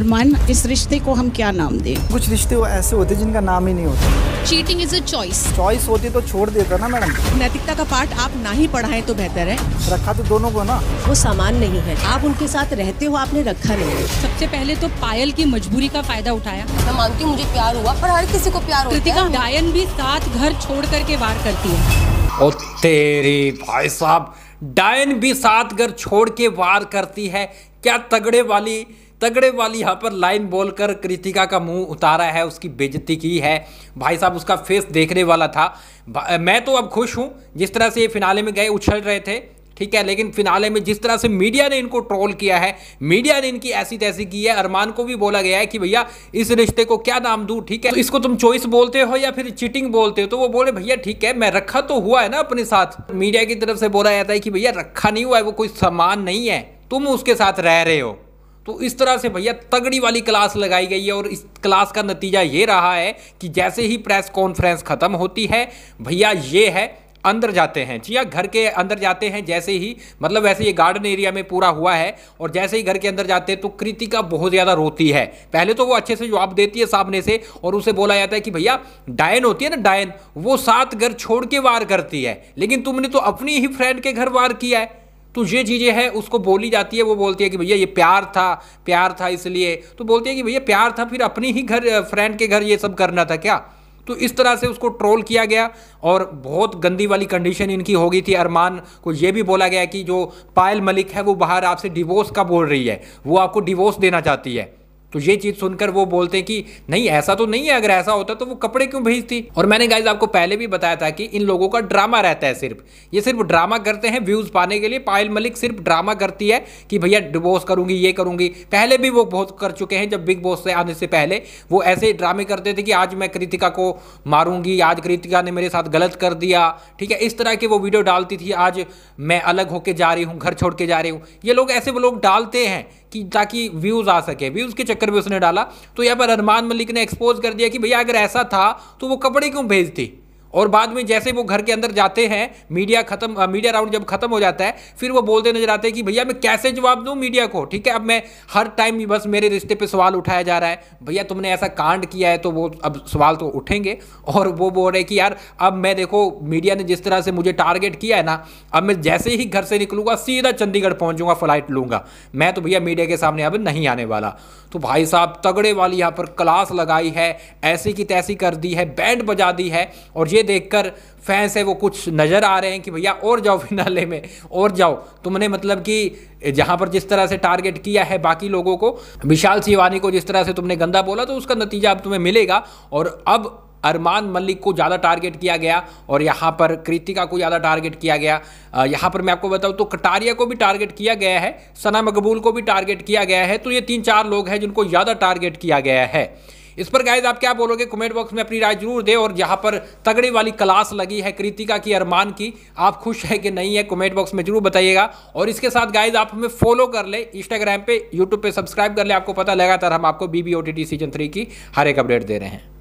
अरमान इस रिश्ते को हम क्या नाम दें कुछ रिश्ते वो ऐसे होते जिनका नाम ही नहीं होता cheating is a choice choice होती तो छोड़ देता ना मैडम नैतिकता का पार्ट आप ना ही पढ़ाएं तो बेहतर है रखा तो दोनों को ना वो सामान नहीं है आप उनके साथ रहते हो आपने रखा नहीं है सबसे पहले तो पायल की मजबूरी का फायदा उठाया मैं मानती हूँ मुझे प्यार हुआ पर हर किसी को प्यार कृतिका गायन भी साथ घर छोड़ करके वार करती है और तेरी भाई साहब डायन भी साथ घर छोड़ के वार करती है क्या तगड़े वाली तगड़े वाली यहाँ पर लाइन बोलकर कृतिका का मुंह उतारा है उसकी बेजती की है भाई साहब उसका फेस देखने वाला था मैं तो अब खुश हूँ जिस तरह से ये फिनाले में गए उछल रहे थे ठीक है लेकिन फिनाले में जिस तरह से मीडिया ने इनको ट्रोल किया है मीडिया ने इनकी ऐसी तैसी की है अरमान को भी बोला गया है कि भैया इस रिश्ते को क्या नाम दूँ ठीक है तो इसको तुम चॉइस बोलते हो या फिर चीटिंग बोलते हो तो वो बोले भैया ठीक है मैं रखा तो हुआ है ना अपने साथ मीडिया की तरफ से बोला जाता है कि भैया रखा नहीं हुआ है वो कोई सामान नहीं है तुम उसके साथ रह रहे हो तो इस तरह से भैया तगड़ी वाली क्लास लगाई गई है और इस क्लास का नतीजा ये रहा है कि जैसे ही प्रेस कॉन्फ्रेंस ख़त्म होती है भैया ये है अंदर जाते हैं जी हाँ घर के अंदर जाते हैं जैसे ही मतलब वैसे ये गार्डन एरिया में पूरा हुआ है और जैसे ही घर के अंदर जाते हैं तो कृतिका बहुत ज़्यादा रोती है पहले तो वो अच्छे से जवाब देती है सामने से और उसे बोला जाता है कि भैया डायन होती है ना डायन वो सात घर छोड़ के वार करती है लेकिन तुमने तो अपनी ही फ्रेंड के घर वार किया है तो ये चीज़ें हैं उसको बोली जाती है वो बोलती है कि भैया ये प्यार था प्यार था इसलिए तो बोलती है कि भैया प्यार था फिर अपने ही घर फ्रेंड के घर ये सब करना था क्या तो इस तरह से उसको ट्रोल किया गया और बहुत गंदी वाली कंडीशन इनकी हो गई थी अरमान को ये भी बोला गया कि जो पायल मलिक है वो बाहर आपसे डिवोर्स का बोल रही है वो आपको डिवोर्स देना चाहती है तो ये चीज़ सुनकर वो बोलते हैं कि नहीं ऐसा तो नहीं है अगर ऐसा होता तो वो कपड़े क्यों भेजती और मैंने गाइज आपको पहले भी बताया था कि इन लोगों का ड्रामा रहता है सिर्फ ये सिर्फ ड्रामा करते हैं व्यूज़ पाने के लिए पायल मलिक सिर्फ ड्रामा करती है कि भैया डिवोर्स करूंगी ये करूंगी पहले भी वो बहुत कर चुके हैं जब बिग बॉस से आने से पहले वो ऐसे ड्रामे करते थे कि आज मैं कृतिका को मारूंगी आज कृतिका ने मेरे साथ गलत कर दिया ठीक है इस तरह की वो वीडियो डालती थी आज मैं अलग होके जा रही हूँ घर छोड़ के जा रही हूँ ये लोग ऐसे वो लोग डालते हैं कि ताकि व्यूज़ आ सके व्यूज़ के चक्कर में उसने डाला तो यहाँ पर अरमान मलिक ने एक्सपोज कर दिया कि भैया अगर ऐसा था तो वो कपड़े क्यों भेजती और बाद में जैसे वो घर के अंदर जाते हैं मीडिया खत्म मीडिया राउंड जब खत्म हो जाता है फिर वो बोलते नजर आते हैं कि भैया मैं कैसे जवाब दूं मीडिया को ठीक है अब मैं हर टाइम बस मेरे रिश्ते पे सवाल उठाया जा रहा है भैया तुमने ऐसा कांड किया है तो वो अब सवाल तो उठेंगे और वो बोल रहे कि यार अब मैं देखो मीडिया ने जिस तरह से मुझे टारगेट किया है ना अब मैं जैसे ही घर से निकलूंगा सीधा चंडीगढ़ पहुंचूंगा फ्लाइट लूंगा मैं तो भैया मीडिया के सामने अब नहीं आने वाला तो भाई साहब तगड़े वाली यहाँ पर क्लास लगाई है ऐसी की तैसी कर दी है बैंड बजा दी है और ये ये देखकर फैंस है वो कुछ नज़र आ रहे हैं कि भैया और जाओ फिनाले में और जाओ तुमने मतलब कि जहाँ पर जिस तरह से टारगेट किया है बाकी लोगों को विशाल सिवानी को जिस तरह से तुमने गंदा बोला तो उसका नतीजा अब तुम्हें मिलेगा और अब अरमान मलिक को ज़्यादा टारगेट किया गया और यहाँ पर कृतिका को ज़्यादा टारगेट किया गया यहाँ पर मैं आपको बताऊँ तो कटारिया को भी टारगेट किया गया है सना मकबूल को भी टारगेट किया गया है तो ये तीन चार लोग हैं जिनको ज़्यादा टारगेट किया गया है इस पर गाइज आप क्या बोलोगे कमेंट बॉक्स में अपनी राय जरूर दे और यहाँ पर तगड़ी वाली क्लास लगी है कृतिका की अरमान की आप खुश है कि नहीं है कमेंट बॉक्स में जरूर बताइएगा और इसके साथ गाइज आप हमें फॉलो कर ले इंस्टाग्राम पे यूट्यूब पे सब्सक्राइब कर ले आपको पता लगातार हम आपको टी सीजन थ्री की हर एक अपडेट दे रहे हैं